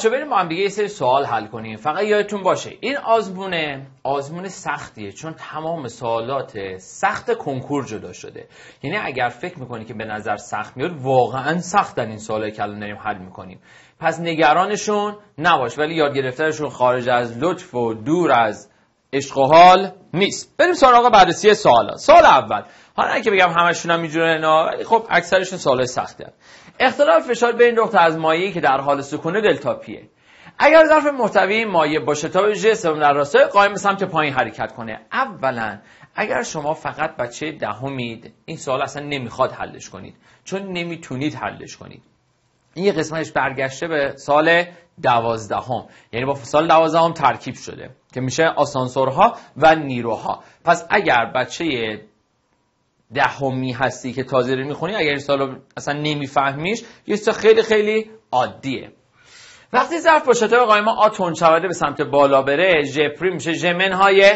بچه بریم با هم دیگه یه سری سوال حل کنیم فقط یادتون باشه این آزمونه آزمون سختیه چون تمام سوالات سخت کنکور جدا شده یعنی اگر فکر میکنی که به نظر سخت میاد واقعا سختن این ساله که الان داریم حل میکنیم پس نگرانشون نباش ولی یاد گرفتنشون خارج از لطف و دور از عشق و نیست بریم سراغ بررسی سوالا سال اول حالا که بگم همشون هم اینجوری نه ولی خب اکثرشون سوالای سخته اختلاف فشار بین نقطه از مایعی که در حال سکونه پیه اگر ظرف محتوی مایه مایع با شتاب جسم سوم در راسته قایم سمت پایین حرکت کنه اولا اگر شما فقط بچه دهمید این سوال اصلا نمیخواد حلش کنید چون نمیتونید حلش کنید این یه قسمتش برگشته به سال دوازدهم یعنی با سال دوازدهم ترکیب شده که میشه آسانسورها و نیروها پس اگر بچه دهمی هستی که تازه رو میخونی اگر این سالو اصلا نمیفهمیش یه چیز خیلی خیلی عادیه وقتی ظرف با شتاب قایما آ تون به سمت بالا بره ژپری میشه ژمن های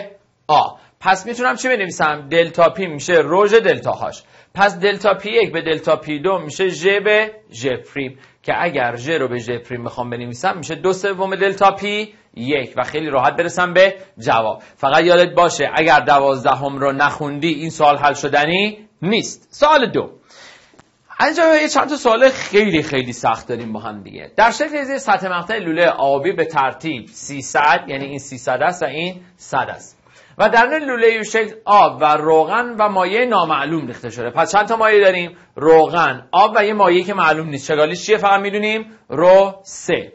آ پس میتونم چی بنویسم دلتا پی میشه روژ دلتا هاش پس دلتا پی یک به دلتا پی دو میشه ژ به ژ پریم که اگر ژ رو به ژ پریم میخوام بنویسم میشه دو سوم دلتا پی یک و خیلی راحت برسم به جواب فقط یادت باشه اگر دوازدهم رو نخوندی این سوال حل شدنی نیست سوال دو اینجا یه چند سوال خیلی خیلی سخت داریم با هم دیگه در شکل زیر سطح مقطع لوله آبی به ترتیب 300 یعنی این 300 است و این 100 است و درن لوله شکل آب و روغن و مایع نامعلوم ریخته شده پس چند تا مایع داریم روغن آب و یه مایعی که معلوم نیست چگالیش چیه فقط میدونیم رو سه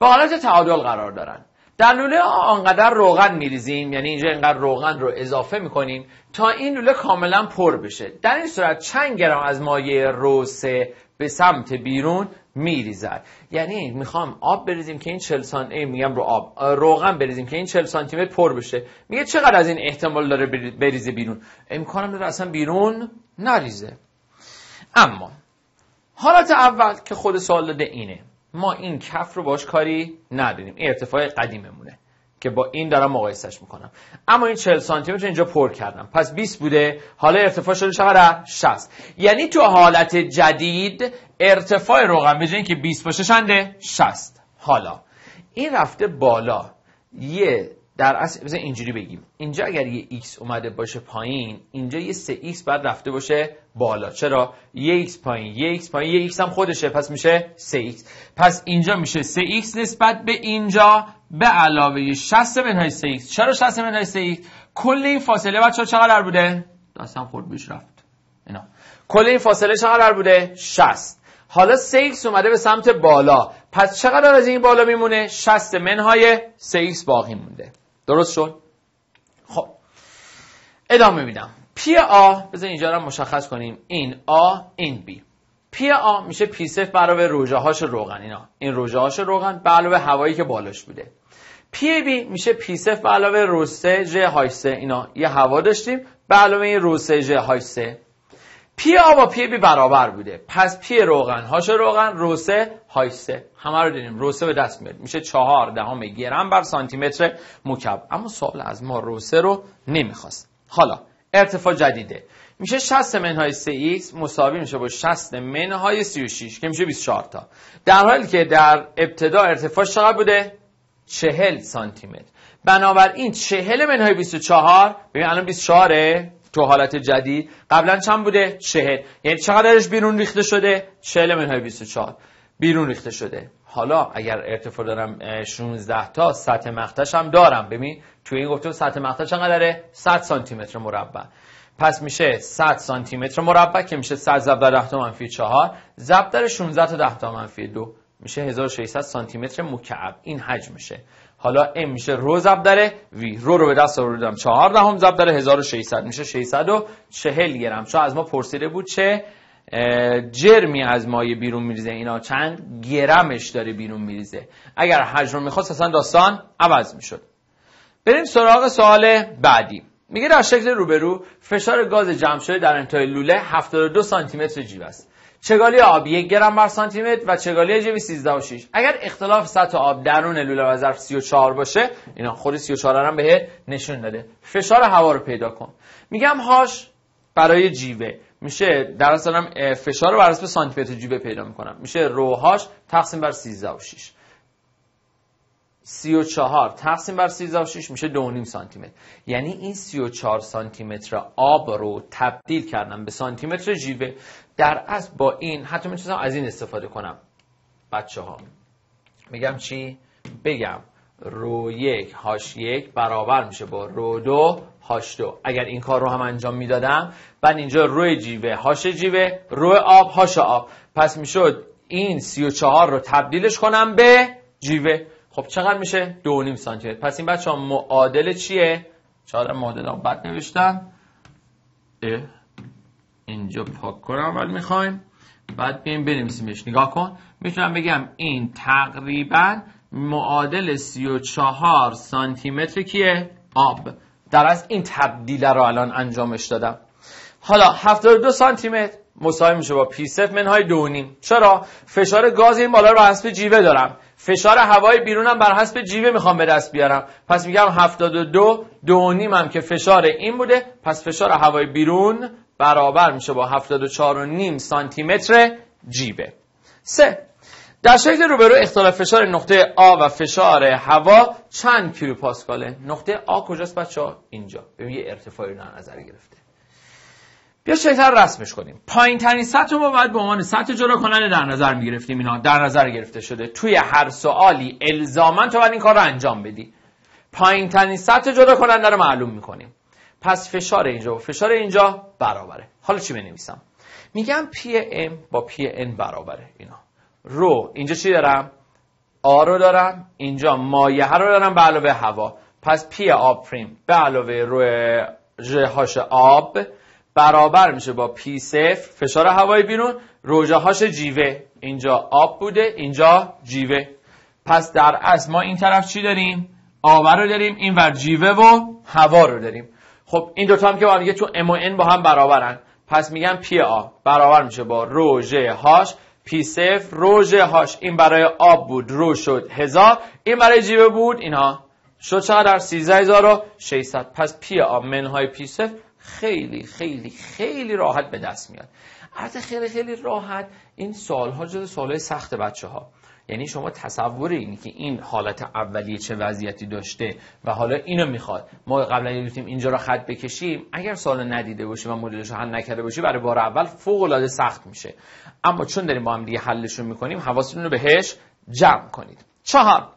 به حالت تعادل قرار دارن در لوله آنقدر روغن میریزیم یعنی اینجا اینقدر روغن رو اضافه میکنیم تا این لوله کاملا پر بشه در این صورت چند گرم از مایع رو سه به سمت بیرون میریزد یعنی میخوام آب بریزیم که این 40 سانتی میگم رو آب روغن بریزیم که این 40 سانتی متر پر بشه میگه چقدر از این احتمال داره بریزه بیرون امکانم داره اصلا بیرون نریزه اما حالت اول که خود سوال داده اینه ما این کف رو باش کاری نداریم این ارتفاع قدیممونه که با این دارم مقایسش میکنم اما این 40 سانتی متر اینجا پر کردم پس 20 بوده حالا ارتفاع شده چقدر 60 یعنی تو حالت جدید ارتفاع روغن به که 20 باشه شنده 60 حالا این رفته بالا یه در اصل بزن اینجوری بگیم اینجا اگر یه x اومده باشه پایین اینجا یه 3x بعد رفته باشه بالا چرا یه x پایین یه x پایین یه x هم خودشه پس میشه 3x پس اینجا میشه 3x نسبت به اینجا به علاوه 60 منهای 3x چرا 60 منهای 3x کل این فاصله بچا چقدر بوده داستان خورد بیش رفت اینا کل این فاصله چقدر بوده 60 حالا 3x اومده به سمت بالا پس چقدر از این بالا میمونه 60 منهای 3x باقی مونده درست شد خب ادامه میدم پی آ بزن اینجا رو مشخص کنیم این آ این بی پی آ میشه پی صفر برابر روژه هاش روغن اینا این روژه هاش روغن به علاوه هوایی که بالاش بوده پی بی میشه پی صفر به علاوه روسه ژ هایسه اینا یه هوا داشتیم به علاوه این روسه ژ هایسه پی آ با پی بی برابر بوده پس پی روغن هاش روغن روسه هایسه همه رو دیدیم روسه به دست میاد میشه چهار دهم گرم بر سانتی متر مکعب اما سوال از ما روسه رو نمیخواست حالا ارتفاع جدیده میشه 60 منهای 3x مساوی میشه با 60 منهای 36 که میشه 24 تا در حالی که در ابتدا ارتفاع چقدر بوده 40 سانتی متر بنابراین 40 منهای 24 ببین الان 24 تو حالت جدید قبلا چند بوده چهل یعنی چقدرش بیرون ریخته شده چهل منهای 24 بیرون ریخته شده حالا اگر ارتفاع دارم 16 تا سطح مختش هم دارم ببین تو این گفتم سطح مقطع چقدره 100 سانتی متر مربع پس میشه 100 سانتی متر مربع که میشه 100 ضرب در 10 تا منفی 4 ضرب در 16 تا 10 تا منفی 2 میشه 1600 سانتی متر مکعب این حجمشه حالا ام میشه رو زبدره داره وی رو رو به دست چهار ده هم زب داره 1600 میشه 640 گرم چون از ما پرسیده بود چه جرمی از مایه بیرون میریزه اینا چند گرمش داره بیرون میریزه اگر حجم میخواست اصلا داستان عوض میشد بریم سراغ سوال بعدی میگه در شکل روبرو فشار گاز جمع شده در انتهای لوله 72 سانتی متر جیب است چگالی آب یک گرم بر سانتی متر و چگالی جوی 13 و 6 اگر اختلاف سطح آب درون لوله و ظرف 34 باشه اینا خود 34 هم به نشون داده فشار هوا رو پیدا کن میگم هاش برای جیوه میشه در اصل فشار رو بر اساس سانتی متر جیوه پیدا میکنم میشه روهاش تقسیم بر 13 و 6 34 تقسیم بر 36 میشه 2.5 سانتی متر یعنی این 34 سانتی متر آب رو تبدیل کردم به سانتی متر جیوه در از با این حتی میتونم از این استفاده کنم بچه ها میگم چی بگم رو یک هاش یک برابر میشه با رو دو هاش دو اگر این کار رو هم انجام میدادم بعد اینجا روی جیوه هاش جیوه روی آب هاش آب پس میشد این 34 رو تبدیلش کنم به جیوه خب چقدر میشه 2.5 سانتی متر پس این بچه ها معادل چیه چهار معادل هم بد نوشتن اینجا پاک کنم اول میخوایم بعد بیایم بنویسیمش نگاه کن میتونم بگم این تقریبا معادل 34 سانتی متر کیه آب در از این تبدیل رو الان انجامش دادم حالا 72 سانتی متر مساوی میشه با پی سف منهای دو نیم چرا فشار گاز این بالا رو بر حسب جیوه دارم فشار هوای بیرونم بر حسب جیوه میخوام به دست بیارم پس میگم 72 دو نیم هم که فشار این بوده پس فشار هوای بیرون برابر میشه با 74 و نیم سانتی متر جیبه سه در شکل روبرو اختلاف فشار نقطه آ و فشار هوا چند کیلو پاسکاله نقطه آ کجاست بچه ها؟ اینجا به ارتفاعی رو نظر گرفته بیا شکر رسمش کنیم پایین ترین سطح ما باید به عنوان سطح جدا کننده در نظر می گرفتیم اینا در نظر گرفته شده توی هر سوالی الزاما تو باید این کار رو انجام بدی پایین ترین سطح جدا کننده رو معلوم میکنیم پس فشار اینجا و فشار اینجا برابره حالا چی بنویسم میگم پی ام با پی ان برابره اینا رو اینجا چی دارم آ رو دارم اینجا مایه رو دارم به علاوه هوا پس پی آب پریم به علاوه رو هاش آب برابر میشه با پی صفر فشار هوای بیرون هاش جیوه اینجا آب بوده اینجا جیوه پس در اصل ما این طرف چی داریم آب رو داریم اینور ور جیوه و هوا رو داریم خب این دوتا هم که با هم تو ام و ان با هم برابرن پس میگن پی آ برابر میشه با روژه هاش پی سف روژه هاش این برای آب بود رو شد هزار این برای جیوه بود اینها شد چقدر 13600 پس پی آ منهای پی خیلی خیلی خیلی راحت به دست میاد البته خیلی خیلی راحت این سالها جز سالهای سخت بچه ها یعنی شما تصور این که این حالت اولیه چه وضعیتی داشته و حالا اینو میخواد ما قبلا گفتیم اینجا را خط بکشیم اگر سال ندیده باشیم و مدلش حل نکرده باشیم برای بار اول فوق العاده سخت میشه اما چون داریم با هم دیگه حلشون میکنیم حواستون رو بهش جمع کنید چهار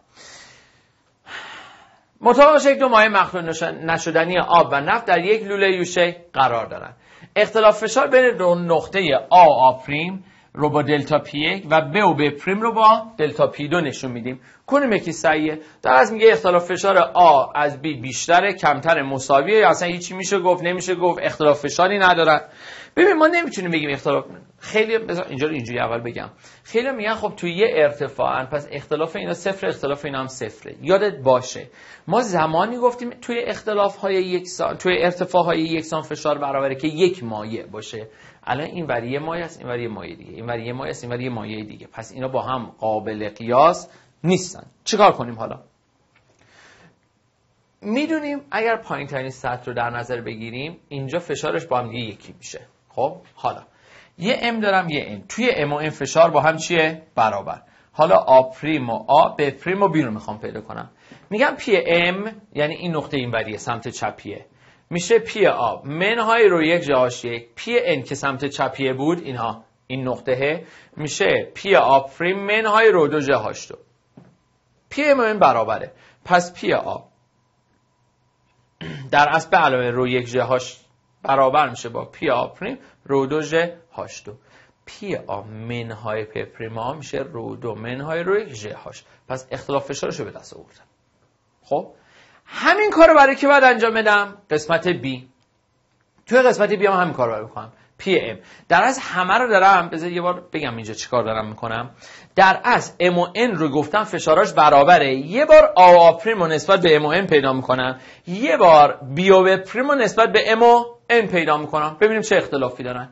مطابق شکل دو مایع مخلوط نشدنی آب و نفت در یک لوله یوشه قرار دارند اختلاف فشار بین دو نقطه آ و آ پریم رو با دلتا پی و ب و ب پریم رو با دلتا پی دو نشون میدیم کنیم یکی سعیه در از میگه اختلاف فشار آ از بی بیشتره کمتر مساویه یا اصلا هیچی میشه گفت نمیشه گفت اختلاف فشاری ندارن ببین ما نمیتونیم بگیم اختلاف خیلی بذار اینجا رو اینجوری اول بگم خیلی میگن خب توی یه ارتفاع پس اختلاف اینا صفر اختلاف اینا هم صفره یادت باشه ما زمانی گفتیم توی اختلاف های یکسان توی ارتفاع های یکسان فشار برابره که یک مایع باشه الان این وریه یه مایع است این وریه یه دیگه این ور مایع است این ور مایع دیگه پس اینا با هم قابل قیاس نیستن چیکار کنیم حالا میدونیم اگر پایین ترین سطح رو در نظر بگیریم اینجا فشارش با هم یکی میشه خب حالا یه ام دارم یه ام توی ام و ام فشار با هم چیه برابر حالا آ پریم و آ به پریم و بی رو میخوام پیدا کنم میگم پی ام یعنی این نقطه این بریه سمت چپیه میشه پی آ منهای رو یک جاش یک پی ان که سمت چپیه بود اینها این نقطه میشه پی آ پریم منهای رو دو جهش دو پی ام برابره پس پی آ در اصل به علاوه رو یک جهش برابر میشه با پی پریم رو هاش دو پی آ منهای پریم ها میشه رو دو منهای روی ژ هاش پس اختلاف فشارش رو به دست آوردم خب همین کارو برای که باید انجام بدم قسمت B توی قسمت B هم همین کارو برای میکنم پی ام در از همه رو دارم بذار یه بار بگم اینجا چیکار دارم میکنم در از ام و ان رو گفتم فشاراش برابره یه بار آ و آ پریم رو نسبت به ام و ان پیدا میکنم یه بار بی و پریم رو نسبت به ام و n پیدا میکنم ببینیم چه اختلافی دارن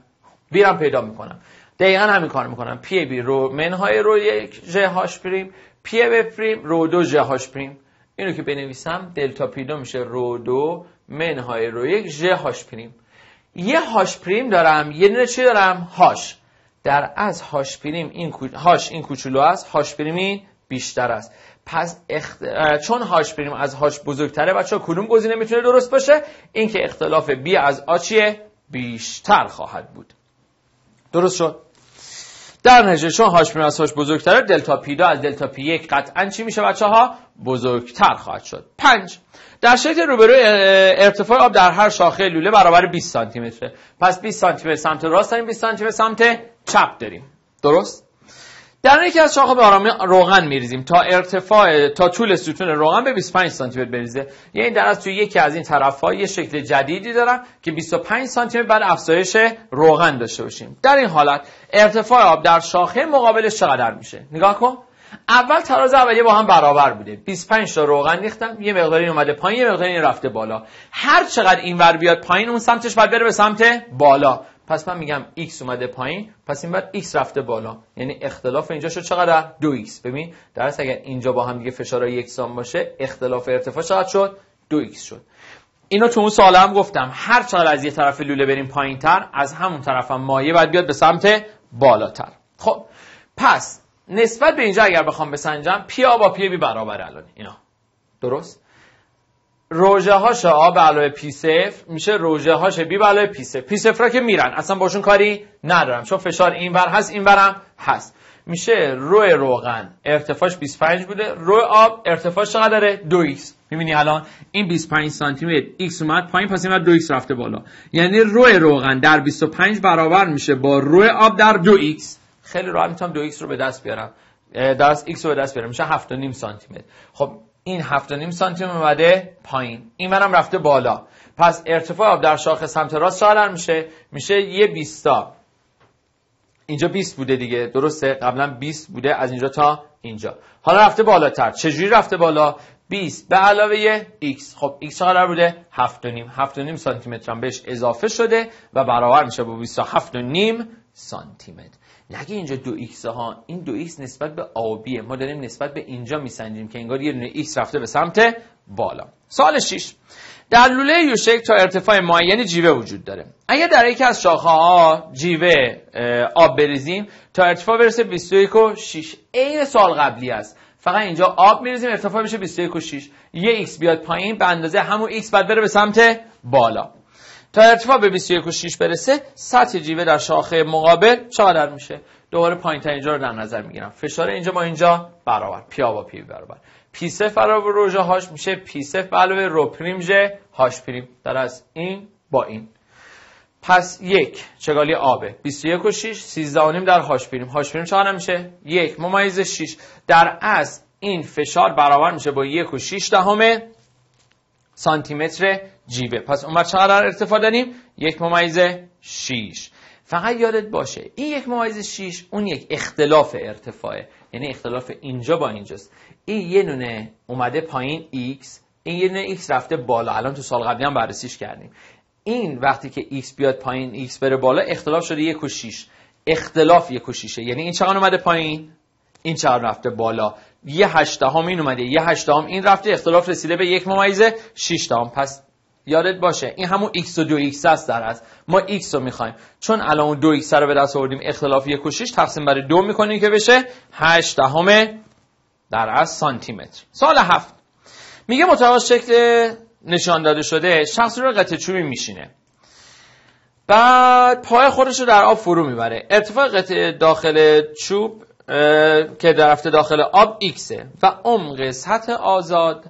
بیرم پیدا میکنم دقیقا همین کار میکنم پی بی رو منهای رو یک ژ هاش پریم پی به پریم رو دو ژ هاش پریم اینو که بنویسم دلتا پی دو میشه رو دو منهای رو یک ژ هاش پریم یه هاش پریم دارم یه دونه چی دارم هاش در از هاش پریم این هاش این کوچولو است هاش پریم این بیشتر است پس چون هاش بریم از هاش بزرگتره بچه کدوم گزینه میتونه درست باشه اینکه اختلاف بی از آ چیه بیشتر خواهد بود درست شد در نتیجه چون هاش بریم از هاش بزرگتره دلتا پی دو از دلتا پی یک قطعا چی میشه بچه ها بزرگتر خواهد شد پنج در شکل روبرو ارتفاع آب در هر شاخه لوله برابر 20 سانتی متره پس 20 سانتی متر سمت راست داریم 20 سانتی متر سمت چپ داریم درست در یکی از شاخه به آرامی روغن میریزیم تا ارتفاع تا طول ستون روغن به 25 سانتی متر بریزه یعنی در از توی یکی از این طرف‌ها یه شکل جدیدی دارم که 25 سانتی متر بعد افزایش روغن داشته باشیم در این حالت ارتفاع آب در شاخه مقابلش چقدر میشه نگاه کن اول تراز اولیه با هم برابر بوده 25 تا روغن ریختم یه مقداری اومده پایین یه مقداری رفته بالا هر چقدر اینور بیاد پایین اون سمتش باید بره به سمت بالا پس من میگم x اومده پایین پس این بعد x رفته بالا یعنی اختلاف اینجا شد چقدر 2x ببین درست اگر اینجا با هم دیگه فشارهای یکسان باشه اختلاف ارتفاع چقدر شد 2x شد اینو تو اون سوال هم گفتم هر چقدر از یه طرف لوله بریم پایین تر از همون طرف هم مایه باید بیاد به سمت بالاتر خب پس نسبت به اینجا اگر بخوام بسنجم پی آ با پی بی برابر الان اینا درست روژه هاش آ به علاوه پی سفر میشه روژه هاش بی به علاوه پی سفر پی سفر را که میرن اصلا باشون کاری ندارم چون فشار این اینور هست این برم هست میشه روی روغن ارتفاعش 25 بوده روی آب ارتفاعش چقدره 2x میبینی الان این 25 سانتی متر x اومد پایین پس دو 2x رفته بالا یعنی روی روغن در 25 برابر میشه با روی آب در 2x خیلی راحت میتونم 2x رو به دست بیارم دست x رو به دست بیارم میشه 7.5 سانتی متر خب این 7.5 سانتی اومده پایین این منم رفته بالا پس ارتفاع آب در شاخ سمت راست چقدر میشه میشه یه 20 تا اینجا 20 بوده دیگه درسته قبلا 20 بوده از اینجا تا اینجا حالا رفته بالاتر چجوری رفته بالا 20 به علاوه x خب x چقدر بوده 7 و نیم نیم سانتی متر بهش اضافه شده و برابر میشه با 27 و نیم سانتی متر نگه اینجا دو ایکس ها این دو ایکس نسبت به آبیه ما داریم نسبت به اینجا میسنجیم که انگار یه دونه ایکس رفته به سمت بالا سال 6 در لوله یوشک تا ارتفاع معین یعنی جیوه وجود داره اگر در یکی از شاخه ها جیوه آب بریزیم تا ارتفاع برسه 21 و 6 این سال قبلی است فقط اینجا آب میریزیم ارتفاع میشه 21 و 6 یه ایکس بیاد پایین به اندازه همون ایکس بعد بره به سمت بالا تا ارتفاع به 21 و 6 برسه سطح جیوه در شاخه مقابل چقدر میشه دوباره پایین اینجا رو در نظر میگیرم فشار اینجا با اینجا برابر پیا با پی برابر پی سف برابر رو هاش میشه پی سف برابر رو پریم جه هاش پریم در از این با این پس یک چگالی آبه 21 و 6 13 و در هاش پریم هاش پریم چقدر میشه یک ممایز 6 در از این فشار برابر میشه با یک و 6 دهم سانتی متر جیبه پس اون چقدر ارتفاع داریم یک ممیز 6 فقط یادت باشه این یک ممیز 6 اون یک اختلاف ارتفاعه یعنی اختلاف اینجا با اینجاست این یه نونه اومده پایین x این یه نونه x رفته بالا الان تو سال قبلی هم بررسیش کردیم این وقتی که x بیاد پایین x بره بالا اختلاف شده یک و 6 اختلاف یک و یعنی این چقدر اومده پایین این چقدر رفته بالا یه هشت این اومده یه هشت این رفته اختلاف رسیده به یک ممیز 6 تام. پس یادت باشه این همون x و 2x است در از ما x رو میخوایم چون الان اون 2x رو به دست آوردیم اختلاف 1 و 6 تقسیم بر 2 میکنیم که بشه 8 دهم در از سانتی متر سال 7 میگه متوسط شکل نشان داده شده شخص رو قطع چوبی میشینه بعد پای خودش رو در آب فرو میبره ارتفاع قطع داخل چوب که درفته داخل آب x و عمق سطح آزاد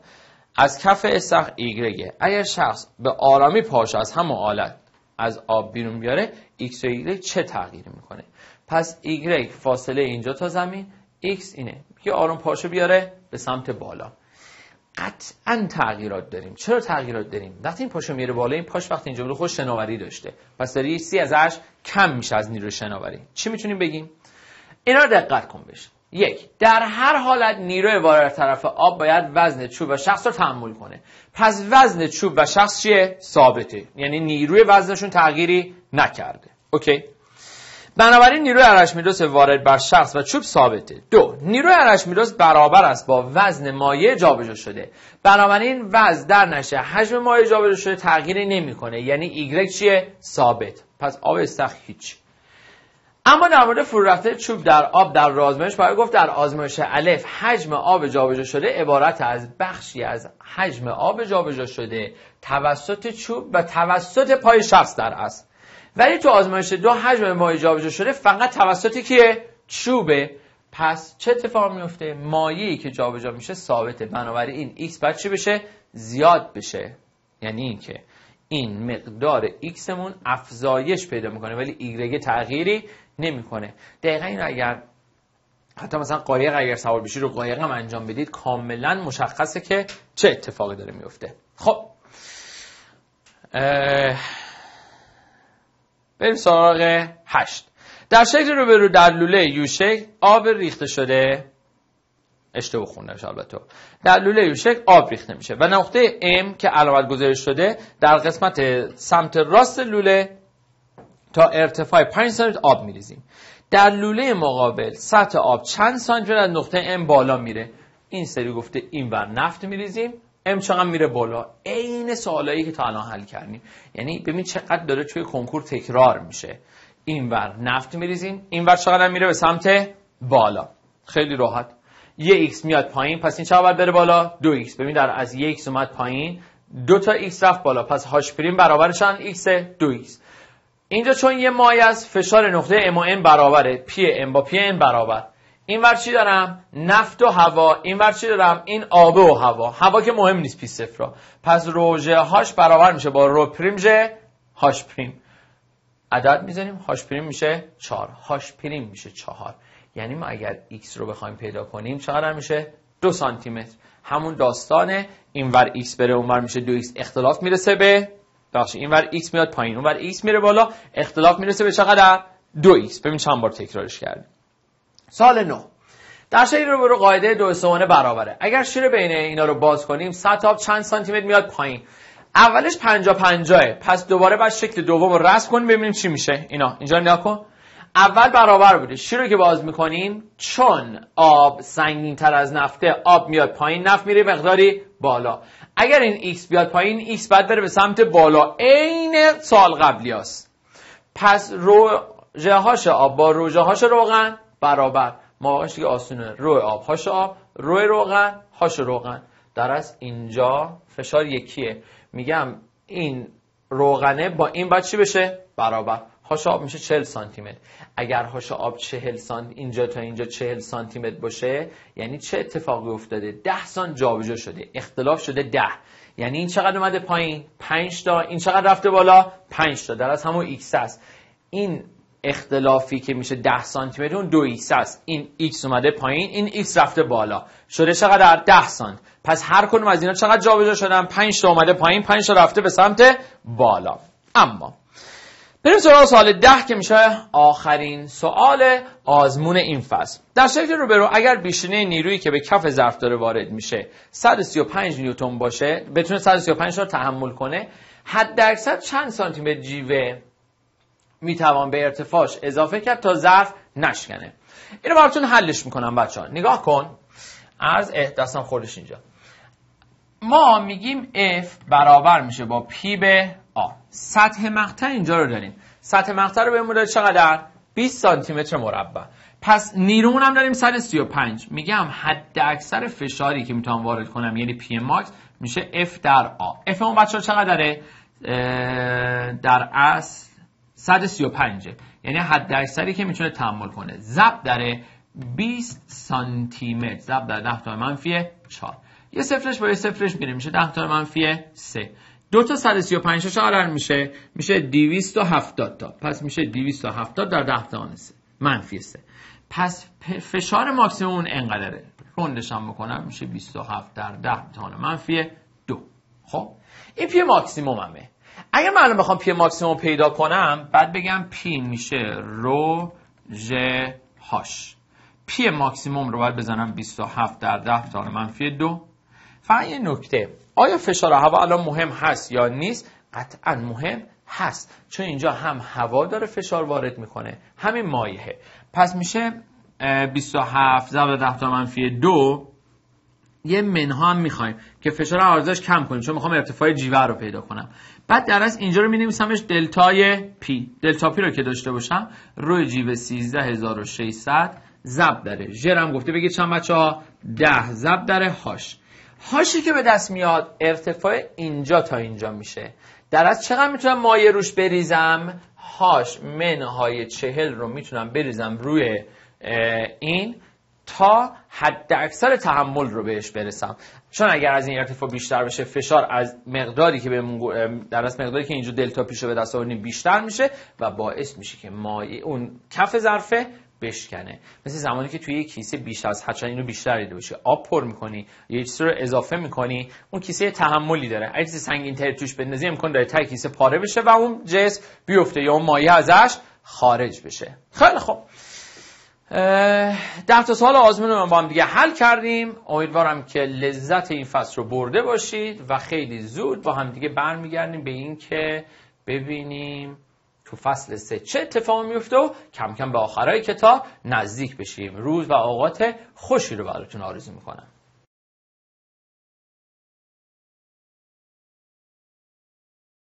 از کف استخ ایگرگه اگر شخص به آرامی پاش از همه آلت از آب بیرون بیاره ایکس و ایگرگ چه تغییری میکنه پس ایگرگ فاصله اینجا تا زمین ایکس اینه که آروم پاشو بیاره به سمت بالا قطعا تغییرات داریم چرا تغییرات داریم وقتی این پاشو میره بالا این پاش وقتی اینجا رو خوش شناوری داشته پس داری سی ازش کم میشه از نیروی شناوری چی میتونیم بگیم اینا دقت کن بشه یک در هر حالت نیروی وارد طرف آب باید وزن چوب و شخص رو تحمل کنه پس وزن چوب و شخص چیه ثابته یعنی نیروی وزنشون تغییری نکرده اوکی بنابراین نیروی ارشمیدس وارد بر شخص و چوب ثابته دو نیروی ارشمیدس برابر است با وزن مایع جابجا شده بنابراین وزن در نشه حجم مایع جابجا شده تغییری نمیکنه یعنی ایگرگ چیه ثابت پس آب استخ هیچ اما در مورد فرو چوب در آب در آزمایش برای گفت در آزمایش الف حجم آب جابجا شده عبارت از بخشی از حجم آب جابجا شده توسط چوب و توسط پای شخص در است ولی تو آزمایش دو حجم مایع جابجا شده فقط توسط کیه چوبه پس چه اتفاق میفته مایعی که جابجا میشه ثابته بنابراین ایکس بعد چی بشه زیاد بشه یعنی اینکه این مقدار x مون افزایش پیدا میکنه ولی y تغییری نمیکنه دقیقا این اگر حتی مثلا قایق اگر سوار بشی رو قایق هم انجام بدید کاملا مشخصه که چه اتفاقی داره میفته خب بریم سراغ هشت در شکل روبرو در لوله یو شکل آب ریخته شده اشتباه خوندمش البته در لوله یوشک آب ریخته میشه و نقطه M که علامت گذاری شده در قسمت سمت راست لوله تا ارتفاع 5 سانتی آب میریزیم در لوله مقابل سطح آب چند سانتی از نقطه M بالا میره این سری گفته این ور نفت میریزیم ام چقدر میره بالا عین سوالایی که تا الان حل کردیم یعنی ببین چقدر داره توی کنکور تکرار میشه این ور نفت میریزیم ور چقدر میره به سمت بالا خیلی راحت یه x میاد پایین پس این چه باید بره بالا دو x ببین در از یه x اومد پایین دو تا x رفت بالا پس هاش پریم برابرشن x دو x اینجا چون یه مایه از فشار نقطه ام و ام برابره پی ام با پی N برابر این ور چی دارم نفت و هوا این ور چی دارم این آب و هوا هوا که مهم نیست پی صفر را پس روژه هاش برابر میشه با رو پریم جه هاش پریم عدد میزنیم هاش پریم میشه 4 هاش پریم میشه چهار یعنی ما اگر x رو بخوایم پیدا کنیم چقدر میشه دو سانتی متر همون داستانه اینور x بره اونور میشه دو x اختلاف میرسه به این اینور x میاد پایین اونور x میره بالا اختلاف میرسه به چقدر دو x ببین چند بار تکرارش کرد سال 9 در شیر رو برو قاعده دو سوانه برابره اگر شیر بین اینا رو باز کنیم سطح آب چند سانتی متر میاد پایین اولش 50 پنجا 50 پس دوباره بعد شکل دوم رو رسم کنیم ببینیم چی میشه اینا اینجا نیا کن اول برابر بوده چی رو که باز میکنیم چون آب سنگین تر از نفته آب میاد پایین نفت میره مقداری بالا اگر این x بیاد پایین x بعد بره به سمت بالا عین سال قبلی هست. پس روژه هاش آب با روژه هاش روغن برابر مواقعش دیگه آسونه روی آب هاش آب روی روغن هاش روغن در از اینجا فشار یکیه میگم این روغنه با این باید چی بشه برابر هاش آب میشه 40 سانتی متر اگر هاش آب 40 سانت اینجا تا اینجا 40 سانتی متر باشه یعنی چه اتفاقی افتاده 10 سانت جابجا شده اختلاف شده 10 یعنی این چقدر اومده پایین 5 تا این چقدر رفته بالا 5 تا در از همون X است این اختلافی که میشه 10 سانتی متر اون 2 X است این X اومده پایین این x رفته بالا شده چقدر 10 سانت پس هر کدوم از اینا چقدر جابجا شدن 5 تا اومده پایین 5 تا رفته به سمت بالا اما بریم سوال سال ده که میشه آخرین سوال آزمون این فصل در شکل روبرو اگر بیشینه نیرویی که به کف ظرف داره وارد میشه 135 نیوتن باشه بتونه 135 رو تحمل کنه حد اکثر چند سانتی متر جیوه میتوان به ارتفاعش اضافه کرد تا ظرف نشکنه اینو براتون حلش میکنم بچه ها نگاه کن از دستم خوردش اینجا ما میگیم F برابر میشه با P به آ سطح مقطع اینجا رو داریم سطح مقطع رو به داره چقدر 20 سانتی متر مربع پس نیرون هم داریم 135 میگم حد اکثر فشاری که میتونم وارد کنم یعنی پی ماکس میشه اف در آ اف اون بچه چقدره در اصل 135 یعنی حد اکثری که میتونه تحمل کنه زب داره 20 سانتی متر زب در 10 تا منفی 4 یه صفرش با یه صفرش میره میشه 10 تا منفی 3 دو تا 135 تا چقدر میشه میشه 270 تا پس میشه 270 در 10 تا سه منفی سه پس فشار ماکسیموم اون انقدره رندش هم بکنم میشه 27 در 10 تا منفی دو خب این پی ماکسیموممه اگر من بخوام پی ماکسیموم پیدا کنم بعد بگم پی میشه رو ژ هاش پی ماکسیموم رو باید بزنم 27 در 10 تا منفی دو فقط یه نکته آیا فشار هوا الان مهم هست یا نیست قطعا مهم هست چون اینجا هم هوا داره فشار وارد میکنه همین مایه پس میشه 27 ضرب ده تا منفی دو یه منها هم میخوایم که فشار ارزش کم کنیم چون میخوام ارتفاع جیوه رو پیدا کنم بعد در از اینجا رو مینویسمش دلتای پی دلتا پی رو که داشته باشم روی جیوه 13600 زب داره جرم گفته بگید چند بچه ها 10 زب داره هاش هاشی که به دست میاد ارتفاع اینجا تا اینجا میشه در از چقدر میتونم مایه روش بریزم هاش منهای چهل رو میتونم بریزم روی این تا حد اکثر تحمل رو بهش برسم چون اگر از این ارتفاع بیشتر بشه فشار از مقداری که به در از مقداری که اینجا دلتا پیش رو به دست آوردیم بیشتر میشه و باعث میشه که مایع اون کف ظرفه بشکنه مثل زمانی که توی یک کیسه بیش از حد اینو بیشتر دیده باشه آب پر میکنی یه چیزی رو اضافه میکنی اون کیسه تحملی داره اگه چیزی سنگین تر توش بندازی امکان داره تای کیسه پاره بشه و اون جس بیفته یا اون مایه ازش خارج بشه خیلی خب. ده تا سال آزمون رو با هم دیگه حل کردیم امیدوارم که لذت این فصل رو برده باشید و خیلی زود با هم دیگه برمیگردیم به اینکه ببینیم تو فصل سه چه اتفاق میفته و کم کم به آخرای کتاب نزدیک بشیم روز و اوقات خوشی رو براتون آرزو میکنم